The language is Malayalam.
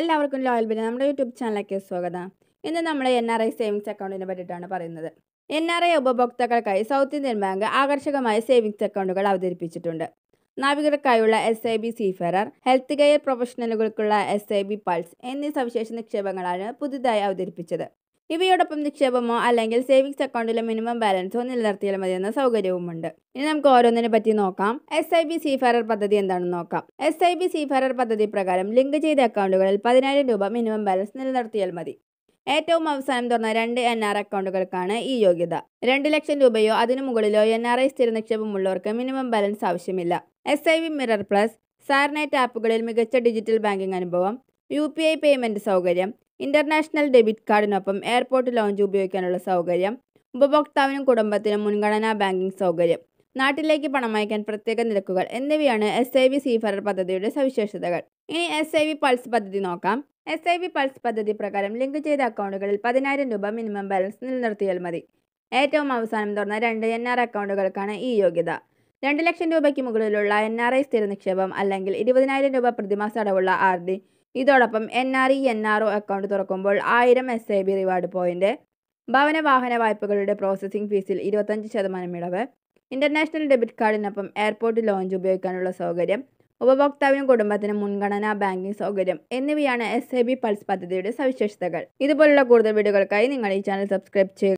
എല്ലാവർക്കും ലോയൽ ബിന് നമ്മുടെ യൂട്യൂബ് ചാനലിലേക്ക് സ്വാഗതം ഇന്ന് നമ്മൾ എൻ ആർ ഐ സേവിങ്സ് അക്കൗണ്ടിനെ പറ്റിയിട്ടാണ് പറയുന്നത് എൻ ആർ ഐ ഉപഭോക്താക്കൾക്കായി സൗത്ത് ഇന്ത്യൻ ബാങ്ക് ആകർഷകമായ സേവിങ്സ് അക്കൗണ്ടുകൾ അവതരിപ്പിച്ചിട്ടുണ്ട് നാവികർക്കായുള്ള S I B seafarer health care പ്രൊഫഷണലുകൾക്കുള്ള എസ് ഐ ബി പൾസ് എന്നീ സവിശേഷ നിക്ഷേപങ്ങളാണ് പുതുതായി അവതരിപ്പിച്ചത് ഇവയോടൊപ്പം നിക്ഷേപമോ അല്ലെങ്കിൽ സേവിങ്സ് അക്കൗണ്ടിലെ മിനിമം ബാലൻസോ നിലനിർത്തിയാൽ മതിയെന്ന സൗകര്യവുമുണ്ട് ഇനി നമുക്ക് ഓരോന്നിനെ പറ്റി നോക്കാം എസ് ഐ ബി സീഫാരർ പദ്ധതി എന്താണെന്ന് നോക്കാം എസ് ഐ ബി സീഫാരർ പദ്ധതി പ്രകാരം ലിങ്ക് ചെയ്ത അക്കൗണ്ടുകളിൽ പതിനായിരം രൂപ മിനിമം ബാലൻസ് നിലനിർത്തിയാൽ മതി ഏറ്റവും അവസാനം തുറന്ന രണ്ട് എൻ ആർ അക്കൗണ്ടുകൾക്കാണ് ഈ യോഗ്യത രണ്ട് ലക്ഷം രൂപയോ അതിനു മുകളിലോ എൻ ആർ ഐ സ്ഥിര നിക്ഷേപമുള്ളവർക്ക് മിനിമം ബാലൻസ് ആവശ്യമില്ല S I B mirror plus സാർനൈറ്റ് ആപ്പുകളിൽ മികച്ച ഡിജിറ്റൽ ബാങ്കിംഗ് അനുഭവം യു പി ഐ പേയ്മെൻറ്റ് സൗകര്യം ഇന്റർനാഷണൽ ഡെബിറ്റ് കാർഡിനൊപ്പം എയർപോർട്ട് ലോഞ്ച് ഉപയോഗിക്കാനുള്ള സൗകര്യം ഉപഭോക്താവിനും കുടുംബത്തിനും മുൻഗണനാ ബാങ്കിംഗ് സൗകര്യം നാട്ടിലേക്ക് പണമയക്കാൻ പ്രത്യേക നിരക്കുകൾ എന്നിവയാണ് എസ് ഐ വി സീഫറർ പദ്ധതിയുടെ സവിശേഷതകൾ ഇനി എസ് ഐ വി പൾസ് പദ്ധതി നോക്കാം എസ് ഐ വി പൾസ് പദ്ധതി പ്രകാരം ലിങ്ക് ചെയ്ത അക്കൗണ്ടുകളിൽ പതിനായിരം രൂപ മിനിമം ബാലൻസ് നിലനിർത്തിയാൽ മതി ഏറ്റവും അവസാനം തുറന്ന രണ്ട് എൻ ആർ അക്കൗണ്ടുകൾക്കാണ് ഈ യോഗ്യത രണ്ട് ലക്ഷം രൂപയ്ക്ക് മുകളിലുള്ള എൻ ആർ ഐ സ്ഥിര നിക്ഷേപം അല്ലെങ്കിൽ ഇരുപതിനായിരം രൂപ പ്രതിമാസ അടവുള്ള ആർ ഡി ഇതോടൊപ്പം N R E N R O account തുറക്കുമ്പോൾ ആയിരം S I B reward point ഭവന വാഹന വായ്പകളുടെ പ്രോസസ്സിംഗ് ഫീസിൽ ഇരുപത്തഞ്ച് ശതമാനം ഇളവ് ഇന്റർനാഷണൽ ഡെബിറ്റ് കാർഡിനൊപ്പം എയർപോർട്ട് ലോഞ്ച് ഉപയോഗിക്കാനുള്ള സൗകര്യം ഉപഭോക്താവിനും കുടുംബത്തിനും മുൻഗണനാ ബാങ്കിംഗ് സൗകര്യം എന്നിവയാണ് എസ് പൾസ് പദ്ധതിയുടെ സവിശേഷതകൾ ഇതുപോലുള്ള കൂടുതൽ വീഡിയോകൾക്കായി നിങ്ങൾ ഈ ചാനൽ സബ്സ്ക്രൈബ് ചെയ്യുക